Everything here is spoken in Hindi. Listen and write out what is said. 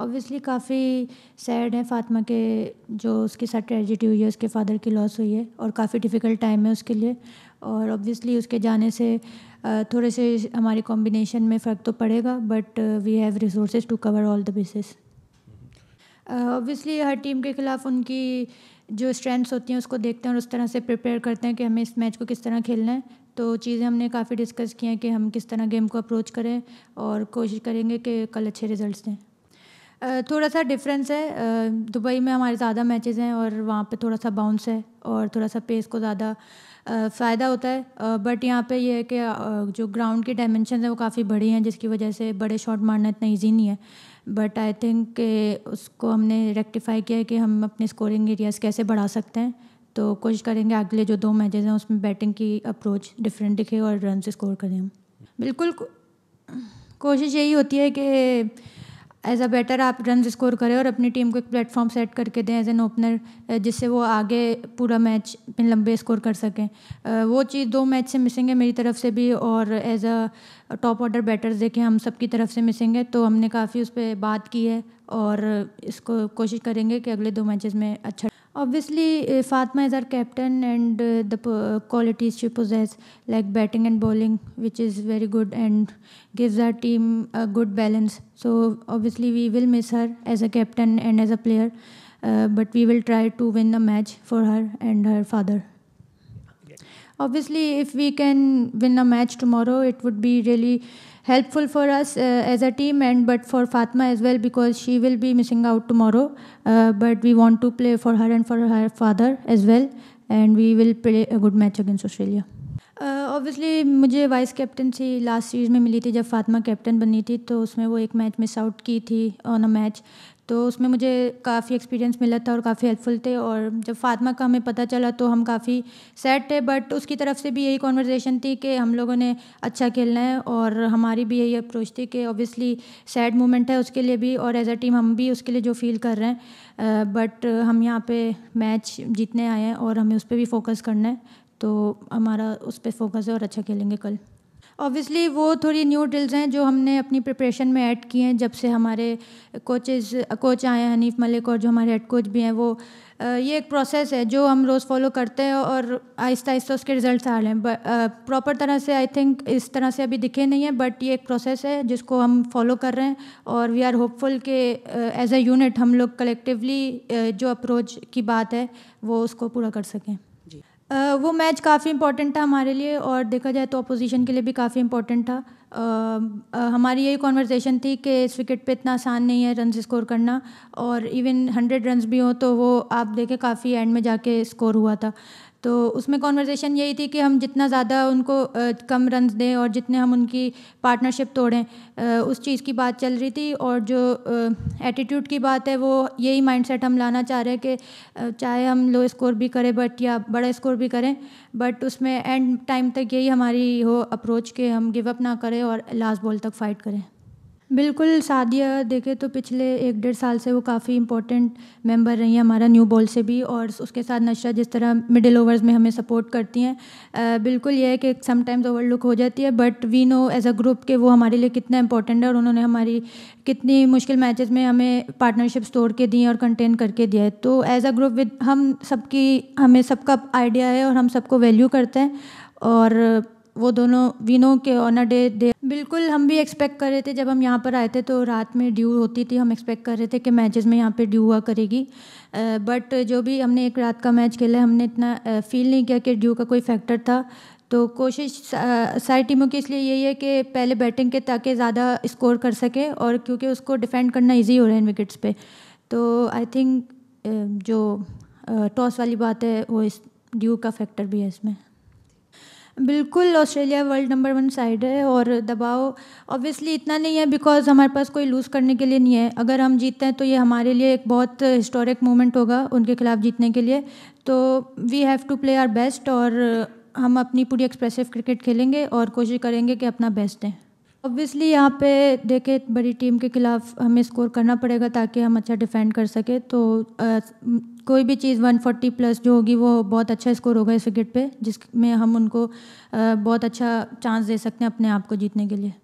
ऑब्वियसली काफ़ी सैड है फातिमा के जो उसके साथ ट्रेजिडी हुई है उसके फादर की लॉस हुई है और काफ़ी डिफ़िकल्ट टाइम है उसके लिए और ऑब्वियसली उसके जाने से थोड़े से हमारी कॉम्बिनेशन में फ़र्क तो पड़ेगा but we have resource to cover all the basis obviously हर टीम के खिलाफ उनकी जो स्ट्रेंथ्स होती हैं उसको देखते हैं और उस तरह से प्रिपेयर करते हैं कि हमें इस मैच को किस तरह खेलना है तो चीज़ें हमने काफ़ी डिस्कस की हैं कि हम किस तरह गेम को अप्रोच करें और कोशिश करेंगे कि कल अच्छे रिजल्ट्स दें थोड़ा सा डिफरेंस है दुबई में हमारे ज़्यादा मैचेस हैं और वहाँ पे थोड़ा सा बाउंस है और थोड़ा सा पेस को ज़्यादा फ़ायदा होता है बट यहाँ पे ये है कि जो ग्राउंड की डायमेंशन है वो काफ़ी बड़ी हैं जिसकी वजह से बड़े शॉट मारना इतना ईजी नहीं है बट आई थिंक उसको हमने रेक्टिफाई किया है कि हम अपने स्कोरिंग एरियाज़ कैसे बढ़ा सकते हैं तो कोशिश करेंगे अगले जो दो मैचेज़ हैं उसमें बैटिंग की अप्रोच डिफरेंट दिखे और रन स्कोर करें हम बिल्कुल कोशिश यही होती है कि एज अ बेटर आप रन स्कोर करें और अपनी टीम को एक प्लेटफॉर्म सेट करके दें एज एन ओपनर जिससे वो आगे पूरा मैच लंबे स्कोर कर सकें वो चीज़ दो मैच से मिसिंग है मेरी तरफ से भी और as a top order batters देखें हम सब की तरफ से मिसिंग है तो हमने काफ़ी उस पर बात की है और इसको कोशिश करेंगे कि अगले दो मैचेस में अच्छा Obviously, uh, Fatma is our captain, and uh, the uh, qualities she possesses, like batting and bowling, which is very good and gives our team a good balance. So, obviously, we will miss her as a captain and as a player, uh, but we will try to win the match for her and her father. Obviously, if we can win a match tomorrow, it would be really helpful for us uh, as a team and but for Fatma as well because she will be missing out tomorrow. Uh, but we want to play for her and for her father as well, and we will play a good match against Australia. Obviously uh, मुझे वाइस कैप्टनसी लास्ट सीरीज में मिली थी जब फातिमा कैप्टन बनी थी तो उसमें वो एक मैच मिस आउट की थी ऑन अ मैच तो उसमें मुझे काफ़ी एक्सपीरियंस मिला था और काफ़ी हेल्पफुल थे और जब फातिमा का हमें पता चला तो हम काफ़ी सैड थे बट उसकी तरफ से भी यही कॉन्वर्जेसन थी कि हम लोगों ने अच्छा खेलना है और हमारी भी यही अप्रोच थी कि ऑब्वियसली सैड मोमेंट है उसके लिए भी और एज अ टीम हम भी उसके लिए जो फील कर रहे हैं बट हम यहाँ पे मैच जीतने आए हैं और हमें उस पर भी फोकस करना है तो हमारा उस पर फोकस है और अच्छा खेलेंगे कल ऑब्वियसली वो थोड़ी न्यू ड्रिल्स हैं जो हमने अपनी प्रिपरेशन में ऐड की हैं जब से हमारे कोचेज कोच आए हैं हनीफ मलिक और जो हमारे हेड कोच भी हैं वो ये एक प्रोसेस है जो हम रोज़ फॉलो करते हैं और आहिस्ता आहिस्ता उसके रिजल्ट आ रहे हैं प्रॉपर तरह से आई थिंक इस तरह से अभी दिखे नहीं है बट ये एक प्रोसेस है जिसको हम फॉलो कर रहे हैं और वी आर होपफुल के एज अ यूनिट हम लोग कलेक्टिवली जो अप्रोच की बात है वो उसको पूरा कर सकें वो मैच काफ़ी इंपॉर्टेंट था हमारे लिए और देखा जाए तो अपोजिशन के लिए भी काफ़ी इंपॉर्टेंट था आ, आ, हमारी यही कॉन्वर्जेसन थी कि इस विकेट पे इतना आसान नहीं है रन स्कोर करना और इवन हंड्रेड रन भी हों तो वो आप देखें काफ़ी एंड में जाके स्कोर हुआ था तो उसमें कॉन्वर्जेसन यही थी कि हम जितना ज़्यादा उनको कम रन दें और जितने हम उनकी पार्टनरशिप तोड़ें उस चीज़ की बात चल रही थी और जो एटीट्यूड की बात है वो यही माइंडसेट हम लाना चाह रहे हैं कि चाहे हम लो स्कोर भी करें बट या बड़ा स्कोर भी करें बट उसमें एंड टाइम तक यही हमारी हो अप्रोच कि हम गिव अप ना करें और लास्ट बॉल तक फाइट करें बिल्कुल सादिया देखें तो पिछले एक डेढ़ साल से वो काफ़ी इंपॉर्टेंट मेंबर रही हैं हमारा न्यू बॉल से भी और उसके साथ नशा जिस तरह मिडिल ओवर्स में हमें सपोर्ट करती हैं बिल्कुल ये है कि समटाइम्स ओवरलुक हो जाती है but we know as a group के वो हमारे लिए कितना इंपॉर्टेंट है और उन्होंने हमारी कितनी मुश्किल मैचेस में हमें पार्टनरशिप्स तोड़ के दी हैं और कंटेन करके दिया है तो एज अ ग्रुप विद हम सबकी हमें सबका आइडिया है और हम सबको वैल्यू करते हैं और वो दोनों वी नो के ऑन अ डे दे बिल्कुल हम भी एक्सपेक्ट कर रहे थे जब हम यहाँ पर आए थे तो रात में ड्यू होती थी हम एक्सपेक्ट कर रहे थे कि मैचेस में यहाँ पे ड्यू हुआ करेगी बट जो भी हमने एक रात का मैच खेला हमने इतना फील नहीं किया कि ड्यू का कोई फैक्टर था तो कोशिश सारी टीमों की इसलिए यही है कि पहले बैटिंग के ताकि ज़्यादा स्कोर कर सके और क्योंकि उसको डिफेंड करना ईजी हो रहा है इन विकेट्स पे तो आई थिंक जो टॉस वाली बात है वो इस ड्यू का फैक्टर भी है इसमें बिल्कुल Australia world number one side है और दबाव ऑब्वियसली इतना नहीं है बिकॉज हमारे पास कोई लूज़ करने के लिए नहीं है अगर हम जीतते हैं तो ये हमारे लिए एक बहुत हिस्टोरिक मोमेंट होगा उनके खिलाफ जीतने के लिए तो we have to play our best और हम अपनी पूरी एक्सप्रेसिव क्रिकेट खेलेंगे और कोशिश करेंगे कि अपना बेस्ट दें ऑब्वियसली यहाँ पे देखे बड़ी टीम के खिलाफ हमें स्कोर करना पड़ेगा ताकि हम अच्छा डिफेंड कर सके तो आ, कोई भी चीज़ 140 प्लस जो होगी वो बहुत अच्छा स्कोर होगा इस विकेट पे जिसमें हम उनको आ, बहुत अच्छा चांस दे सकते हैं अपने आप को जीतने के लिए